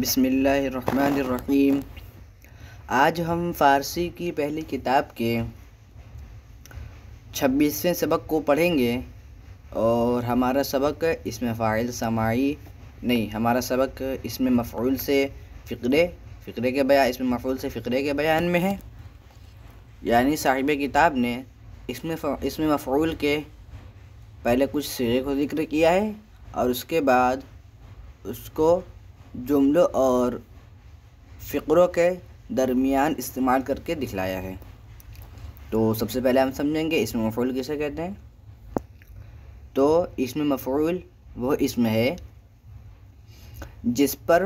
बसमीम आज हम फ़ारसी की पहली किताब के छब्बीसवें सबक को पढ़ेंगे और हमारा सबक इसमें फ़ाइल समाई नहीं हमारा सबक इसमें मफूल से फ़िक्रे फ़िक्रे के बयान इसमें मफूल से फ़िक्रे के बयान में है यानी साहिब किताब ने इसमें इसमें मफूल के पहले कुछ सिरे को जिक्र किया है और उसके बाद उसको जुमलों और फ़िक्रों के दरमियान इस्तेमाल करके दिखलाया है तो सबसे पहले हम समझेंगे इसमें मफूल किसे कहते हैं तो इसमें मफूल वह इसम है जिस पर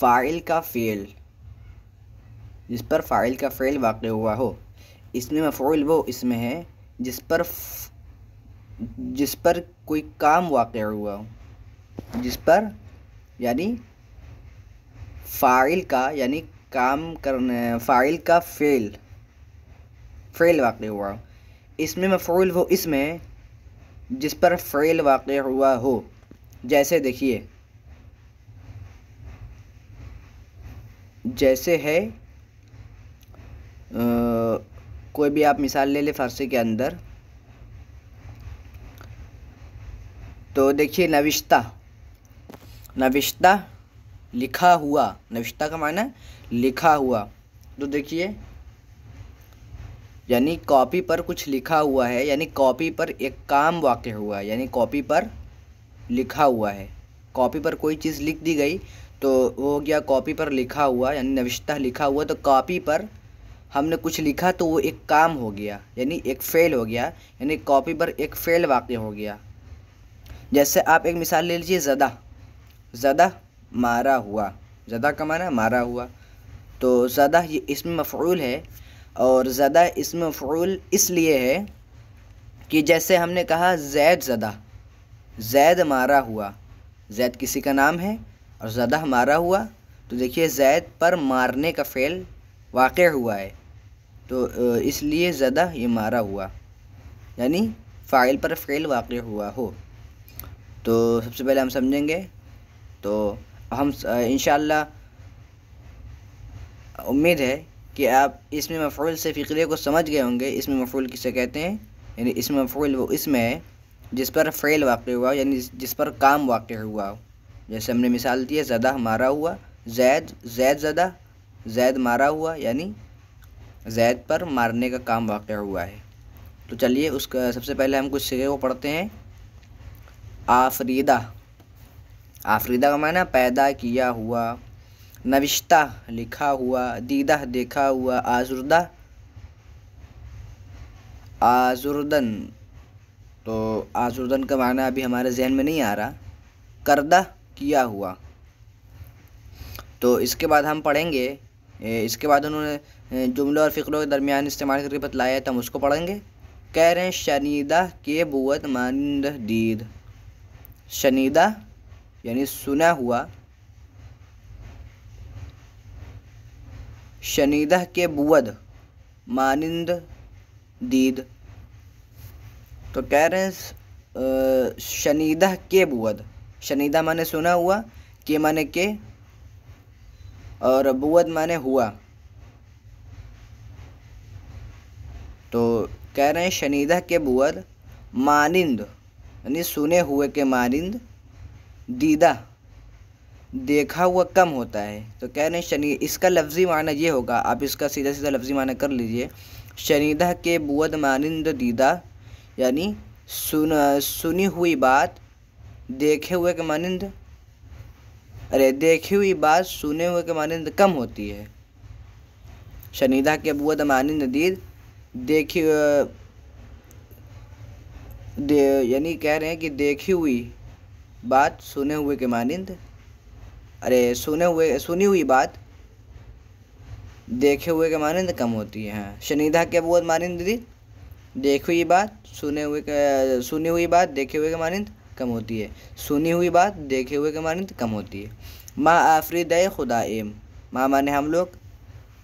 फ़ाइल का फ़ेल जिस पर फ़ाइल का फ़ेल वाक़ हुआ हो इसमें मफूल वो इसमें है जिस पर जिस पर कोई काम वाक़ हुआ हो जिस पर यानी फ़ाइल का यानी काम करने फ़ाइल का फेल फेल वाक़ हुआ इसमें मफरूल वो इसमें जिस पर फ़ेल वाक़ हुआ हो जैसे देखिए जैसे है आ, कोई भी आप मिसाल ले ले फारसी के अंदर तो देखिए नविश्ता नविश्ता लिखा हुआ नविश्ता का माना लिखा हुआ तो देखिए यानी कॉपी पर कुछ लिखा हुआ है यानी कॉपी पर एक काम वाक़ हुआ है यानी कॉपी पर लिखा हुआ है कॉपी पर कोई चीज़ लिख दी गई तो वो हो गया कॉपी पर लिखा हुआ यानी नविश्ता लिखा हुआ तो कॉपी पर हमने कुछ लिखा तो वो एक काम हो गया यानी एक फ़ेल हो गया यानी कॉपी पर एक फ़ेल वाक्य हो गया जैसे आप एक मिसाल ले लीजिए ज़दा ज़दा मारा हुआ ज़दा का माना मारा हुआ तो ज़दा ये इसमें मफूल है और ज़दा इसमें मफूल इसलिए है कि जैसे हमने कहा जैद ज़दा जैद मारा हुआ जैद किसी का नाम है और ज़दा मारा हुआ तो देखिए जैद पर मारने का फ़ेल वाक़ हुआ है तो इसलिए ज़दा ये मारा हुआ यानी फ़ाइल पर फ़ेल वाक़ हुआ हो तो सबसे पहले हम समझेंगे तो हम इन उम्मीद है कि आप इसमें मफूल से फ़िक्रे को समझ गए होंगे इसमें मफूल किसे कहते हैं यानी इसमें मफूल वो इसमें है जिस पर फ़ैल वाक़ हुआ यानी जिस पर काम वाक़ हुआ हो जैसे हमने मिसाल दी है ज़दा मारा हुआ जैद जैद ज़दा जैद मारा हुआ यानी जैद पर मारने का काम वाक़ हुआ है तो चलिए उसका सबसे पहले हम कुछ सिरे को पढ़ते हैं आफरीदा आफरीदा का माना पैदा किया हुआ नविश्ता लिखा हुआ दीदा देखा हुआ आजुर्दा आजुर्दन तो आजुर्दन का माना अभी हमारे जहन में नहीं आ रहा करदा किया हुआ तो इसके बाद हम पढ़ेंगे इसके बाद उन्होंने जुमलों और फ़िक्रों के दरमियान इस्तेमाल करके बतलाया तो हम उसको पढ़ेंगे कह रहे हैं शनिदा के बुअत मानद दीद शनिदा यानी सुना हुआ शनिदह के बुवद मानिंद दीद तो कह रहे हैं शनिदह के बुवद शनिदा माने सुना हुआ के माने के और बुवद माने हुआ तो कह रहे हैं शनिदा के बुअद मानिंद यानी सुने हुए के मानिंद दीदा देखा हुआ कम होता है तो कह रहे हैं शनि इसका लफ्ज़ी माना ये होगा आप इसका सीधा सीधा लफ्ज़ी माना कर लीजिए शनिदा के बुअद मानंद दीदा यानी सुन सुनी हुई बात देखे हुए के मानंद अरे देखी हुई बात सुने हुए के मानंद कम होती है शनिदा के बुअद मानंद दीद देखी दे, यानी कह रहे हैं कि देखी हुई बात सुने हुए के मानिंद अरे सुने हुए सुनी हुई बात देखे हुए के मानिंद कम होती है शनिधा के बोध मानिंद दीदी देखी हुई बात सुने हुए के सुनी हुई बात देखे हुए के मानिंद कम होती है सुनी हुई बात देखे हुए के मानिंद कम होती है माँ आफरीद खुदा एम माँ माने हम लोग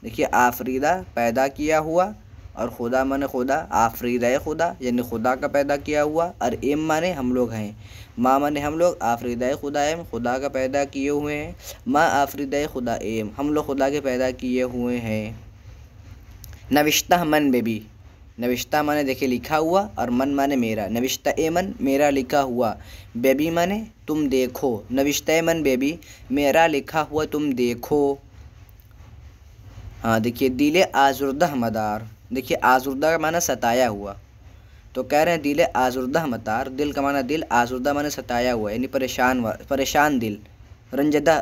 देखिए आफरीदा पैदा किया हुआ और खुदा माने खुदा आफरीद है खुदा यानी खुदा का पैदा किया हुआ और एम माने हम लोग हैं माँ माने हम लोग आफरीद खुदा एम खुदा का पैदा किए हुए हैं माँ आफरीद खुदा एम हम लोग खुदा के पैदा किए हुए हैं नविश्ता मन बेबी नविश्ता माने देखे लिखा हुआ और मन माने मेरा नविश्ता ए मन मेरा लिखा हुआ बेबी माने तुम देखो नविश्ता मन बेबी मेरा लिखा हुआ तुम देखो हाँ देखिए दिल आजुर्दा मदार देखिए आजुर्दा का माना सताया हुआ तो कह रहे हैं दिल आजुर्दा मतार दिल का माना दिल आजुर्दा माना सताया हुआ यानी परेशान परेशान दिल रंजदा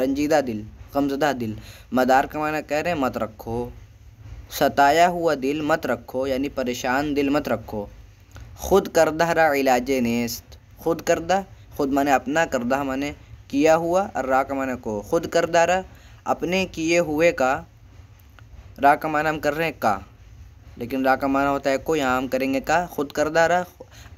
रंजीदा दिल गमजदा दिल मदार का माना कह रहे हैं मत रखो सताया हुआ दिल मत रखो यानी परेशान दिल मत रखो खुद करदा रा इलाज नेस्त खुद करदा खुद माने अपना करदा माने किया हुआ और रा का माना को खुद करदा रा अपने किए हुए का रा का माना हम कर रहे हैं का लेकिन रा का माना होता है को यहाँ हम करेंगे का खुद करदारा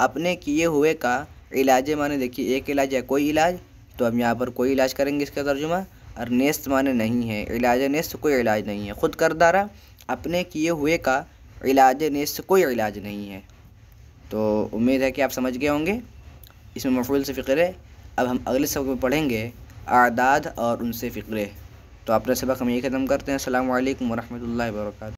अपने किए हुए का इलाज माने देखिए एक इलाज या कोई इलाज तो हम यहाँ पर कोई इलाज करेंगे इसका तर्जुमा और नेस्त माने नहीं है इलाज नेस्त कोई इलाज नहीं है खुद करदारा अपने किए हुए का इलाज नेस्त कोई इलाज नहीं है तो उम्मीद है कि आप समझ गए होंगे इसमें मफूल से फ़िक्र है अब हम अगले सबक में पढ़ेंगे आदाद और उनसे फ़िक्रे तो अपना सबक हम ये ख़त्म करते हैं अल्लाम वरहमल वर्क